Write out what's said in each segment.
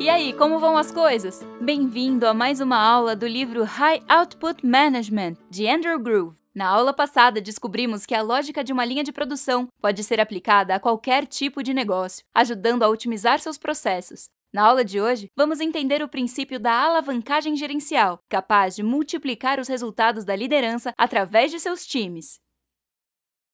E aí, como vão as coisas? Bem-vindo a mais uma aula do livro High Output Management, de Andrew Groove. Na aula passada, descobrimos que a lógica de uma linha de produção pode ser aplicada a qualquer tipo de negócio, ajudando a otimizar seus processos. Na aula de hoje, vamos entender o princípio da alavancagem gerencial, capaz de multiplicar os resultados da liderança através de seus times.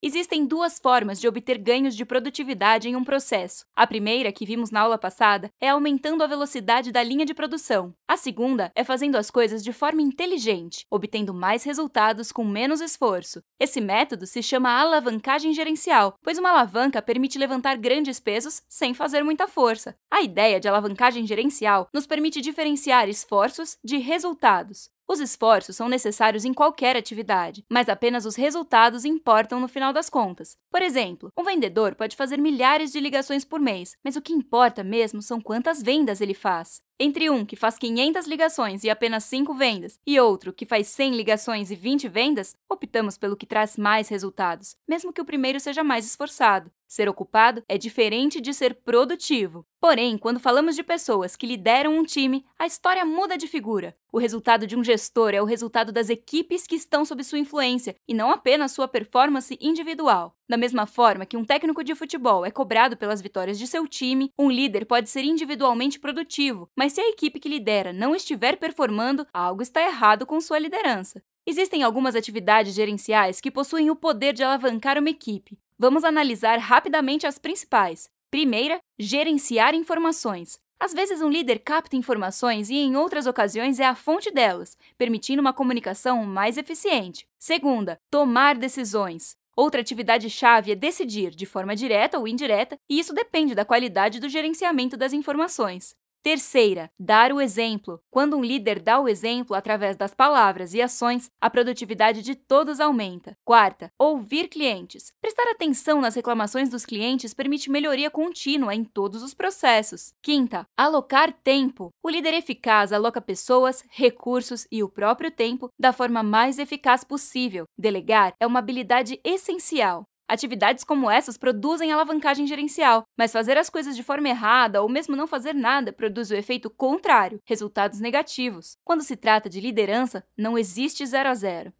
Existem duas formas de obter ganhos de produtividade em um processo. A primeira, que vimos na aula passada, é aumentando a velocidade da linha de produção. A segunda é fazendo as coisas de forma inteligente, obtendo mais resultados com menos esforço. Esse método se chama alavancagem gerencial, pois uma alavanca permite levantar grandes pesos sem fazer muita força. A ideia de alavancagem gerencial nos permite diferenciar esforços de resultados. Os esforços são necessários em qualquer atividade, mas apenas os resultados importam no final das contas. Por exemplo, um vendedor pode fazer milhares de ligações por mês, mas o que importa mesmo são quantas vendas ele faz. Entre um que faz 500 ligações e apenas 5 vendas e outro que faz 100 ligações e 20 vendas, optamos pelo que traz mais resultados, mesmo que o primeiro seja mais esforçado. Ser ocupado é diferente de ser produtivo. Porém, quando falamos de pessoas que lideram um time, a história muda de figura. O resultado de um gestor é o resultado das equipes que estão sob sua influência e não apenas sua performance individual. Da mesma forma que um técnico de futebol é cobrado pelas vitórias de seu time, um líder pode ser individualmente produtivo, mas mas se a equipe que lidera não estiver performando, algo está errado com sua liderança. Existem algumas atividades gerenciais que possuem o poder de alavancar uma equipe. Vamos analisar rapidamente as principais. Primeira, gerenciar informações. Às vezes, um líder capta informações e, em outras ocasiões, é a fonte delas, permitindo uma comunicação mais eficiente. Segunda, tomar decisões. Outra atividade-chave é decidir, de forma direta ou indireta, e isso depende da qualidade do gerenciamento das informações. Terceira, dar o exemplo. Quando um líder dá o exemplo através das palavras e ações, a produtividade de todos aumenta. Quarta, ouvir clientes. Prestar atenção nas reclamações dos clientes permite melhoria contínua em todos os processos. Quinta, alocar tempo. O líder eficaz aloca pessoas, recursos e o próprio tempo da forma mais eficaz possível. Delegar é uma habilidade essencial. Atividades como essas produzem alavancagem gerencial, mas fazer as coisas de forma errada ou mesmo não fazer nada produz o efeito contrário, resultados negativos. Quando se trata de liderança, não existe zero a zero.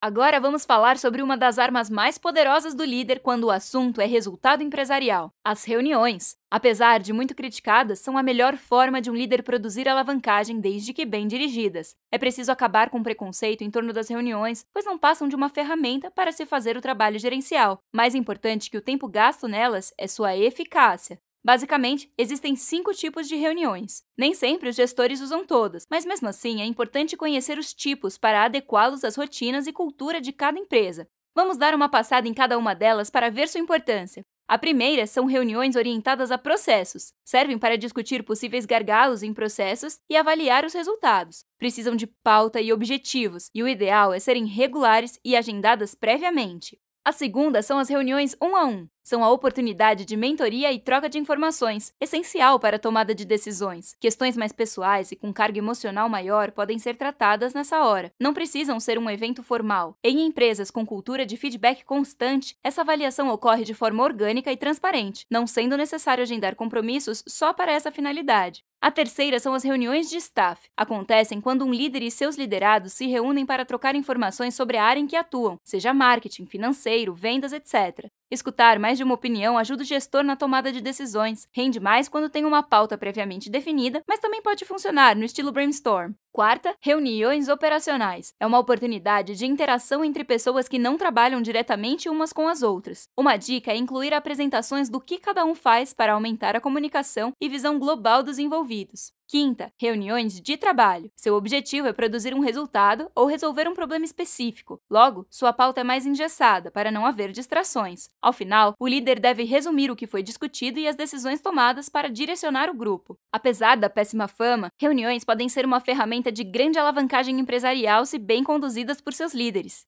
Agora vamos falar sobre uma das armas mais poderosas do líder quando o assunto é resultado empresarial: as reuniões. Apesar de muito criticadas, são a melhor forma de um líder produzir alavancagem desde que bem dirigidas. É preciso acabar com o preconceito em torno das reuniões, pois não passam de uma ferramenta para se fazer o trabalho gerencial. Mais importante que o tempo gasto nelas é sua eficácia. Basicamente, existem cinco tipos de reuniões. Nem sempre os gestores usam todas, mas mesmo assim é importante conhecer os tipos para adequá-los às rotinas e cultura de cada empresa. Vamos dar uma passada em cada uma delas para ver sua importância. A primeira são reuniões orientadas a processos. Servem para discutir possíveis gargalos em processos e avaliar os resultados. Precisam de pauta e objetivos, e o ideal é serem regulares e agendadas previamente. A segunda são as reuniões um a um são a oportunidade de mentoria e troca de informações, essencial para a tomada de decisões. Questões mais pessoais e com carga emocional maior podem ser tratadas nessa hora. Não precisam ser um evento formal. Em empresas com cultura de feedback constante, essa avaliação ocorre de forma orgânica e transparente, não sendo necessário agendar compromissos só para essa finalidade. A terceira são as reuniões de staff. Acontecem quando um líder e seus liderados se reúnem para trocar informações sobre a área em que atuam, seja marketing, financeiro, vendas, etc. Escutar mais de uma opinião ajuda o gestor na tomada de decisões, rende mais quando tem uma pauta previamente definida, mas também pode funcionar no estilo brainstorm. Quarta, reuniões operacionais. É uma oportunidade de interação entre pessoas que não trabalham diretamente umas com as outras. Uma dica é incluir apresentações do que cada um faz para aumentar a comunicação e visão global dos envolvidos. Quinta, reuniões de trabalho. Seu objetivo é produzir um resultado ou resolver um problema específico. Logo, sua pauta é mais engessada, para não haver distrações. Ao final, o líder deve resumir o que foi discutido e as decisões tomadas para direcionar o grupo. Apesar da péssima fama, reuniões podem ser uma ferramenta ferramenta de grande alavancagem empresarial se bem conduzidas por seus líderes.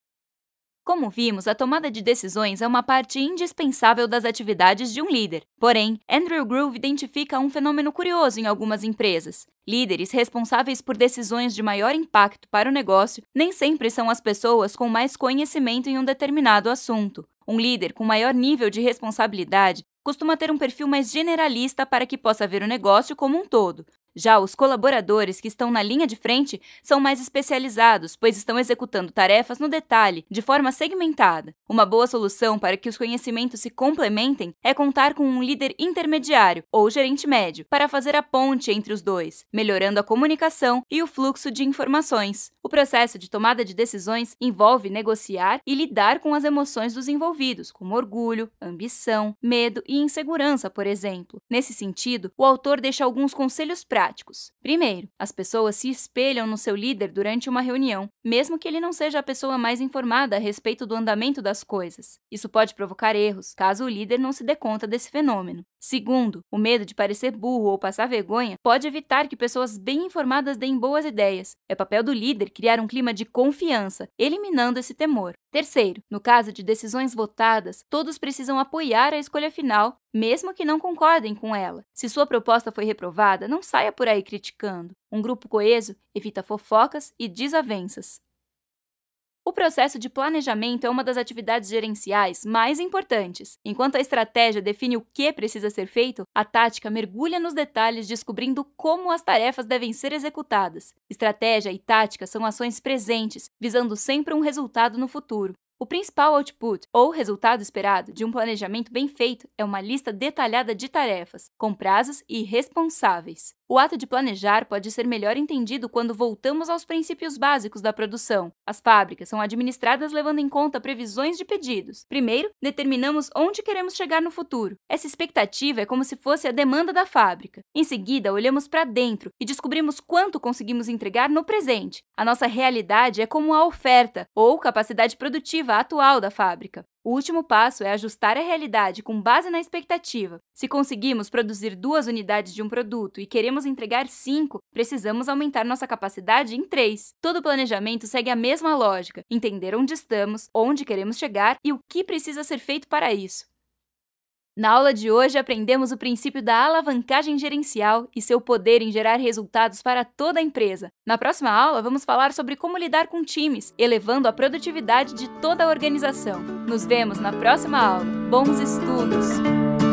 Como vimos, a tomada de decisões é uma parte indispensável das atividades de um líder. Porém, Andrew Groove identifica um fenômeno curioso em algumas empresas. Líderes responsáveis por decisões de maior impacto para o negócio nem sempre são as pessoas com mais conhecimento em um determinado assunto. Um líder com maior nível de responsabilidade costuma ter um perfil mais generalista para que possa ver o negócio como um todo, já os colaboradores que estão na linha de frente são mais especializados, pois estão executando tarefas no detalhe, de forma segmentada. Uma boa solução para que os conhecimentos se complementem é contar com um líder intermediário ou gerente médio para fazer a ponte entre os dois, melhorando a comunicação e o fluxo de informações. O processo de tomada de decisões envolve negociar e lidar com as emoções dos envolvidos, como orgulho, ambição, medo e insegurança, por exemplo. Nesse sentido, o autor deixa alguns conselhos práticos. Primeiro, as pessoas se espelham no seu líder durante uma reunião, mesmo que ele não seja a pessoa mais informada a respeito do andamento das coisas. Isso pode provocar erros, caso o líder não se dê conta desse fenômeno. Segundo, o medo de parecer burro ou passar vergonha pode evitar que pessoas bem informadas deem boas ideias. É papel do líder criar um clima de confiança, eliminando esse temor. Terceiro, no caso de decisões votadas, todos precisam apoiar a escolha final, mesmo que não concordem com ela. Se sua proposta foi reprovada, não saia por aí criticando. Um grupo coeso evita fofocas e desavenças. O processo de planejamento é uma das atividades gerenciais mais importantes. Enquanto a estratégia define o que precisa ser feito, a tática mergulha nos detalhes descobrindo como as tarefas devem ser executadas. Estratégia e tática são ações presentes, visando sempre um resultado no futuro. O principal output, ou resultado esperado, de um planejamento bem feito é uma lista detalhada de tarefas, com prazos e responsáveis. O ato de planejar pode ser melhor entendido quando voltamos aos princípios básicos da produção. As fábricas são administradas levando em conta previsões de pedidos. Primeiro, determinamos onde queremos chegar no futuro. Essa expectativa é como se fosse a demanda da fábrica. Em seguida, olhamos para dentro e descobrimos quanto conseguimos entregar no presente. A nossa realidade é como a oferta ou capacidade produtiva atual da fábrica. O último passo é ajustar a realidade com base na expectativa. Se conseguimos produzir duas unidades de um produto e queremos entregar cinco, precisamos aumentar nossa capacidade em três. Todo planejamento segue a mesma lógica: entender onde estamos, onde queremos chegar e o que precisa ser feito para isso. Na aula de hoje, aprendemos o princípio da alavancagem gerencial e seu poder em gerar resultados para toda a empresa. Na próxima aula, vamos falar sobre como lidar com times, elevando a produtividade de toda a organização. Nos vemos na próxima aula. Bons estudos!